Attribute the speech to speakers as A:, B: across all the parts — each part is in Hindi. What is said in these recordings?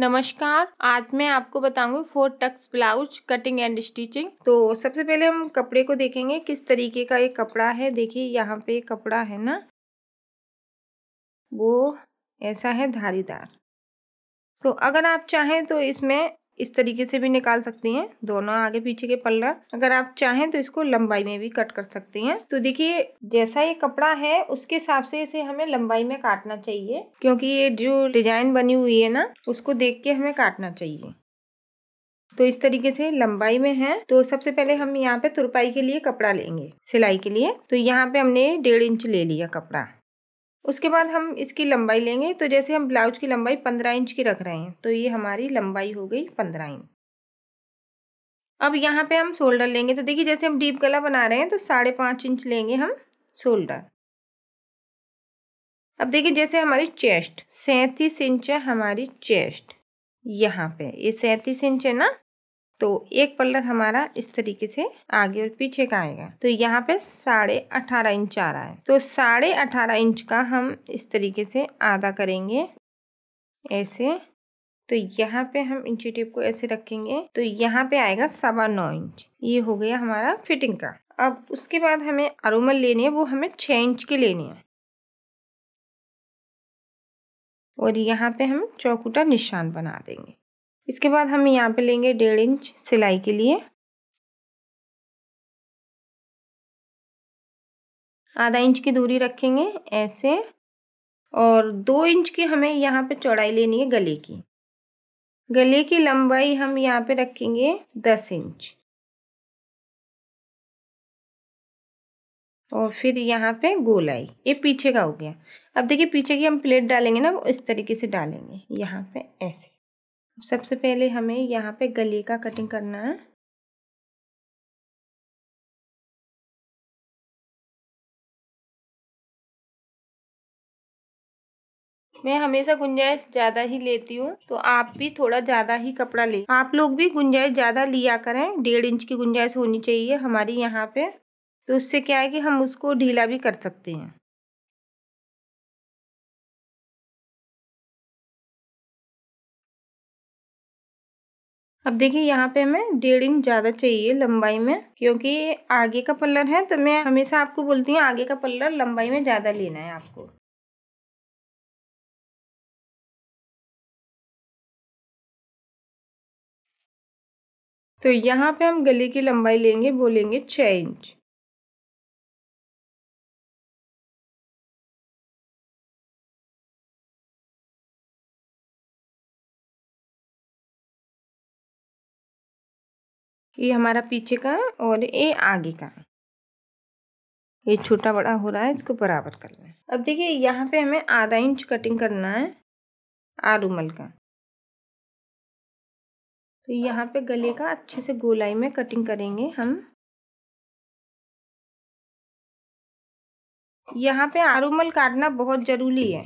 A: नमस्कार आज मैं आपको बताऊंगी four tucks blouse cutting and stitching तो सबसे पहले हम कपड़े को देखेंगे किस तरीके का ये कपड़ा है देखिए यहाँ पे कपड़ा है ना वो ऐसा है धारीदार तो अगर आप चाहें तो इसमें इस तरीके से भी निकाल सकती हैं दोनों आगे पीछे के पल्ला अगर आप चाहें तो इसको लंबाई में भी कट कर सकते हैं तो देखिए जैसा ये कपड़ा है उसके हिसाब से इसे हमें लंबाई में काटना चाहिए क्योंकि ये जो डिजाइन बनी हुई है ना उसको देख के हमें काटना चाहिए तो इस तरीके से लंबाई में है तो सबसे पहले हम यहाँ पे तुरपाई के लिए कपड़ा लेंगे सिलाई के लिए तो यहाँ पे हमने डेढ़ इंच ले लिया कपड़ा उसके बाद हम इसकी लंबाई लेंगे तो जैसे हम ब्लाउज की लंबाई पंद्रह इंच की रख रहे हैं तो ये हमारी लंबाई हो गई पंद्रह इंच अब यहाँ पे हम शोल्डर लेंगे तो देखिए जैसे हम डीप गला बना रहे हैं तो साढ़े पाँच इंच लेंगे हम शोल्डर अब देखिए जैसे हमारी चेस्ट सैंतीस इंच है हमारी चेस्ट यहाँ पे ये सैंतीस इंच है ना तो एक पल्लर हमारा इस तरीके से आगे और पीछे का आएगा तो यहाँ पे साढ़े अठारह इंच आ रहा है तो साढ़े अठारह इंच का हम इस तरीके से आधा करेंगे ऐसे तो यहाँ पे हम इंची टेप को ऐसे रखेंगे तो यहाँ पे आएगा सवा नौ इंच ये हो गया हमारा फिटिंग का अब उसके बाद हमें अरोमल लेने है वो हमें छः इंच के लेने हैं
B: और यहाँ पे हम चौकुटा निशान बना देंगे इसके बाद हम यहाँ पे लेंगे डेढ़ इंच सिलाई के लिए आधा इंच की दूरी रखेंगे ऐसे और दो इंच की हमें यहाँ पे चौड़ाई लेनी है गले की गले की लंबाई हम यहाँ पे रखेंगे दस इंच और फिर यहाँ पे गोलाई ये पीछे
A: का हो गया अब देखिए पीछे की हम प्लेट डालेंगे ना वो इस तरीके से डालेंगे यहाँ पे ऐसे
B: सबसे पहले हमें यहाँ पे गले का कटिंग करना है मैं हमेशा गुंजाइश ज्यादा ही लेती हूँ तो आप
A: भी थोड़ा ज्यादा ही कपड़ा ले आप लोग भी गुंजाइश ज्यादा लिया करें डेढ़ इंच की गुंजाइश होनी
B: चाहिए हमारी यहाँ पे तो उससे क्या है कि हम उसको ढीला भी कर सकते हैं अब देखिए यहाँ पे हमें डेढ़ इंच ज़्यादा चाहिए लंबाई में क्योंकि आगे का पल्लर है तो मैं हमेशा आपको बोलती हूँ आगे का पल्लर लंबाई में ज़्यादा लेना है आपको तो यहाँ पे हम गले की लंबाई लेंगे बोलेंगे छः इंच ये हमारा पीछे का और ये आगे का ये छोटा बड़ा हो रहा है इसको बराबर करना है
A: अब देखिए यहाँ पे हमें आधा इंच कटिंग करना है आरूमल मल का
B: तो यहाँ पे गले का अच्छे से गोलाई में कटिंग करेंगे हम यहाँ पे आरूमल काटना बहुत ज़रूरी है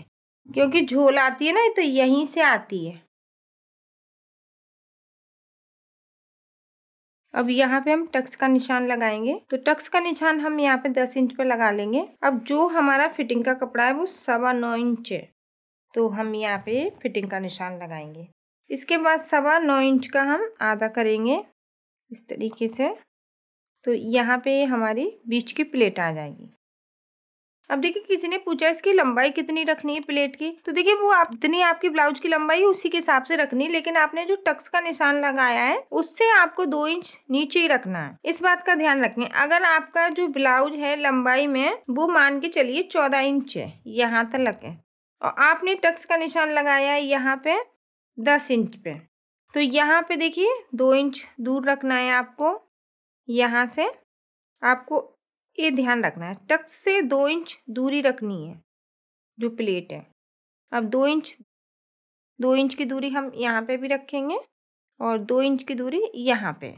B: क्योंकि झोल आती है ना तो यहीं से आती है अब यहाँ पे हम टक्स का
A: निशान लगाएंगे तो टक्स का निशान हम यहाँ पे दस इंच पे लगा लेंगे अब जो हमारा फिटिंग का कपड़ा है वो सवा नौ इंच है तो हम यहाँ पे फिटिंग का निशान लगाएंगे इसके बाद सवा नौ इंच का हम आधा करेंगे इस तरीके से तो यहाँ पे हमारी बीच की प्लेट आ जाएगी अब देखिए किसी ने पूछा इसकी लंबाई कितनी रखनी है प्लेट की तो देखिए वो आप जितनी आपकी ब्लाउज की लंबाई उसी के हिसाब से रखनी लेकिन आपने जो टक्स का निशान लगाया है उससे आपको दो इंच नीचे ही रखना है इस बात का ध्यान रखें अगर आपका जो ब्लाउज है लंबाई में वो मान के चलिए चौदह इंच है यहाँ तक लगे और आपने टक्स का निशान लगाया है यहाँ पे दस इंच पे तो यहाँ पे देखिए दो इंच दूर रखना है आपको यहाँ से आपको ये ध्यान रखना है टक से दो इंच दूरी रखनी है
B: जो प्लेट है अब दो इंच दो इंच की दूरी हम यहाँ पे भी रखेंगे और दो इंच की दूरी यहाँ पे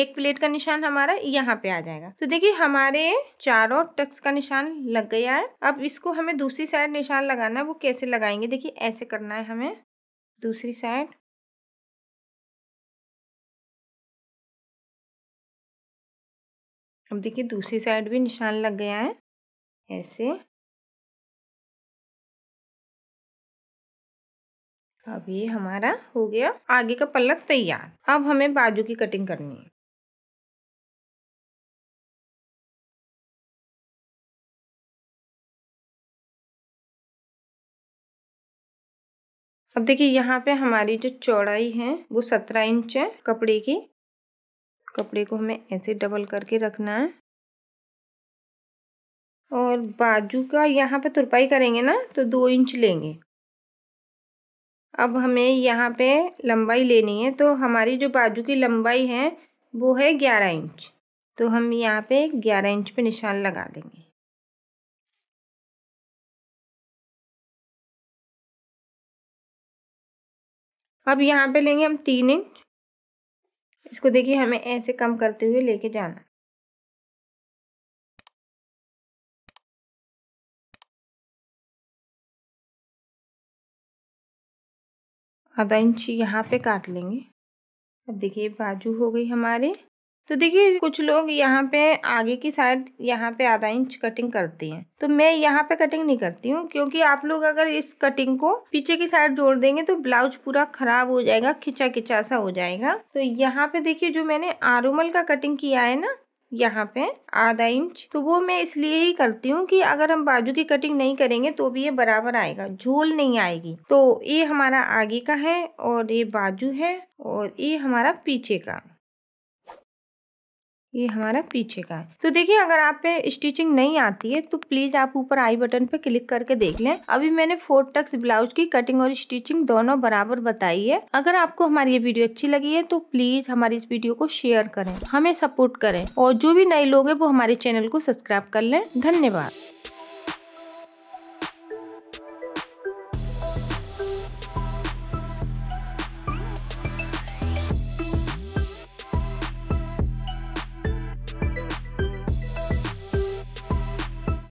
A: एक प्लेट का निशान हमारा यहाँ पे आ जाएगा तो देखिए हमारे चारों टक्स का निशान लग गया है अब इसको हमें दूसरी साइड निशान लगाना है वो कैसे लगाएंगे देखिए ऐसे करना है हमें
B: दूसरी साइड अब देखिए दूसरी साइड भी निशान लग गया है ऐसे अब ये हमारा हो गया आगे का पल्लक तैयार अब हमें बाजू की कटिंग करनी है अब देखिए यहाँ पे हमारी जो चौड़ाई है वो सत्रह इंच है कपड़े की
A: कपड़े को हमें ऐसे डबल करके रखना है और बाजू का यहाँ पे तुरपाई करेंगे ना तो दो इंच लेंगे अब हमें यहाँ पे लंबाई लेनी है तो हमारी जो बाजू की लंबाई है वो
B: है ग्यारह इंच तो हम यहाँ पे ग्यारह इंच पे निशान लगा देंगे अब यहाँ पे लेंगे हम तीन इंच इसको देखिए हमें ऐसे कम करते हुए लेके जाना आधा इंच यहाँ पे काट लेंगे अब देखिए बाजू हो गई हमारे
A: तो देखिए कुछ लोग यहाँ पे आगे की साइड यहाँ पे आधा इंच कटिंग करते हैं तो मैं यहाँ पे कटिंग नहीं करती हूँ क्योंकि आप लोग अगर इस कटिंग को पीछे की साइड जोड़ देंगे तो ब्लाउज पूरा खराब हो जाएगा खिंचा खिंचा सा हो जाएगा तो यहाँ पे देखिए जो मैंने आरूमल का कटिंग किया है ना यहाँ पे आधा इंच तो वो मैं इसलिए ही करती हूँ कि अगर हम बाजू की कटिंग नहीं करेंगे तो भी ये बराबर आएगा झोल नहीं आएगी तो ये हमारा आगे का है और ये बाजू है और ये हमारा पीछे का ये हमारा पीछे का है तो देखिए अगर आप पे स्टिचिंग नहीं आती है तो प्लीज आप ऊपर आई बटन पे क्लिक करके देख लें अभी मैंने फोर टक्स ब्लाउज की कटिंग और स्टिचिंग दोनों बराबर बताई है अगर आपको हमारी ये वीडियो अच्छी लगी है तो प्लीज हमारी इस वीडियो को शेयर करें हमें सपोर्ट करें और जो भी नए लोग है वो हमारे चैनल को सब्सक्राइब कर लें धन्यवाद